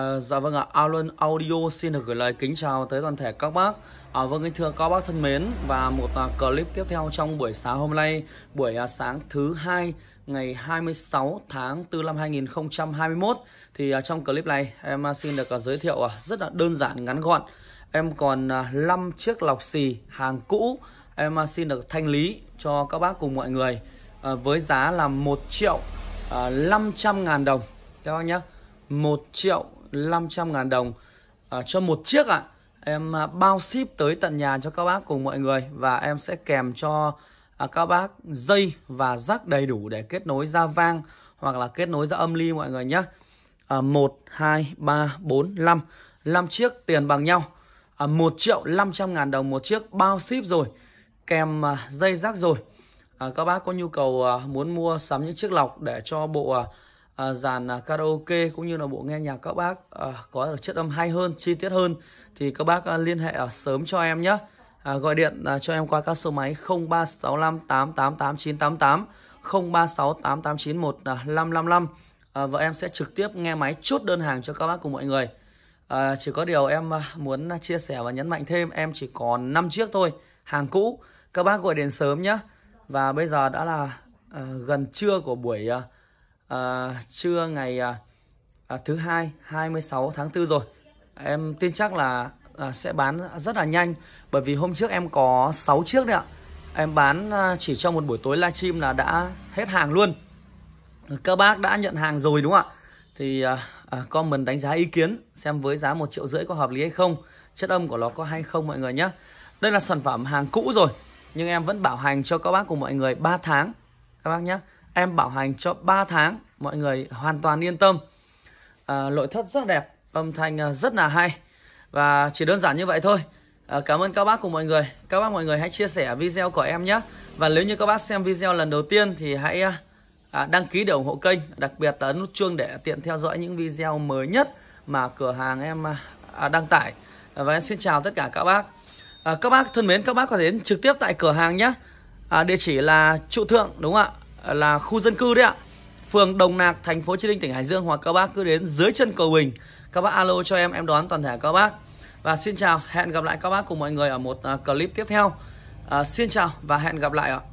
À, dạ vâng ạ, Alan Audio xin được gửi lời kính chào tới toàn thể các bác à, Vâng kính thưa các bác thân mến Và một à, clip tiếp theo trong buổi sáng hôm nay Buổi à, sáng thứ hai ngày 26 tháng 4 năm 2021 Thì à, trong clip này em à, xin được à, giới thiệu à, rất là đơn giản ngắn gọn Em còn à, 5 chiếc lọc xì hàng cũ Em à, xin được thanh lý cho các bác cùng mọi người à, Với giá là 1 triệu à, 500 ngàn đồng Các bác nhé 1 triệu 500 ngàn đồng uh, cho một chiếc ạ. À. Em uh, bao ship tới tận nhà cho các bác cùng mọi người và em sẽ kèm cho uh, các bác dây và rắc đầy đủ để kết nối ra vang hoặc là kết nối ra âm ly mọi người nhé. Uh, 1, 2, 3, 4, 5. 5 chiếc tiền bằng nhau. Uh, à, 1 triệu 500 ngàn đồng một chiếc bao ship rồi. Kèm uh, dây rắc rồi. À, các bác có nhu cầu à, muốn mua sắm những chiếc lọc để cho bộ à, à, dàn à, karaoke cũng như là bộ nghe nhạc các bác à, có chất âm hay hơn chi tiết hơn thì các bác à, liên hệ ở à, sớm cho em nhé à, gọi điện à, cho em qua các số máy 0365888988, 0368891555 988 và em sẽ trực tiếp nghe máy chốt đơn hàng cho các bác cùng mọi người à, chỉ có điều em à, muốn chia sẻ và nhấn mạnh thêm em chỉ còn 5 chiếc thôi hàng cũ các bác gọi điện sớm nhé và bây giờ đã là à, gần trưa của buổi à, à, trưa ngày à, à, thứ hai 26 tháng 4 rồi em tin chắc là à, sẽ bán rất là nhanh bởi vì hôm trước em có 6 chiếc đấy ạ em bán chỉ trong một buổi tối livestream là đã hết hàng luôn các bác đã nhận hàng rồi đúng không ạ thì à, à, comment đánh giá ý kiến xem với giá một triệu rưỡi có hợp lý hay không chất âm của nó có hay không mọi người nhé đây là sản phẩm hàng cũ rồi nhưng em vẫn bảo hành cho các bác cùng mọi người 3 tháng các bác nhé em bảo hành cho 3 tháng mọi người hoàn toàn yên tâm à, nội thất rất đẹp âm thanh à, rất là hay và chỉ đơn giản như vậy thôi à, cảm ơn các bác cùng mọi người các bác mọi người hãy chia sẻ video của em nhé và nếu như các bác xem video lần đầu tiên thì hãy à, à đăng ký để ủng hộ kênh đặc biệt là nút chuông để tiện theo dõi những video mới nhất mà cửa hàng em à, à đăng tải và em xin chào tất cả các bác à, các bác thân mến các bác có thể đến trực tiếp tại cửa hàng nhé à, địa chỉ là trụ thượng đúng không ạ là khu dân cư đấy ạ phường Đồng Nạc, thành phố Chí Linh, tỉnh Hải Dương hoặc các bác cứ đến dưới chân cầu Bình. Các bác alo cho em, em đoán toàn thể các bác. Và xin chào, hẹn gặp lại các bác cùng mọi người ở một à, clip tiếp theo. À, xin chào và hẹn gặp lại ạ.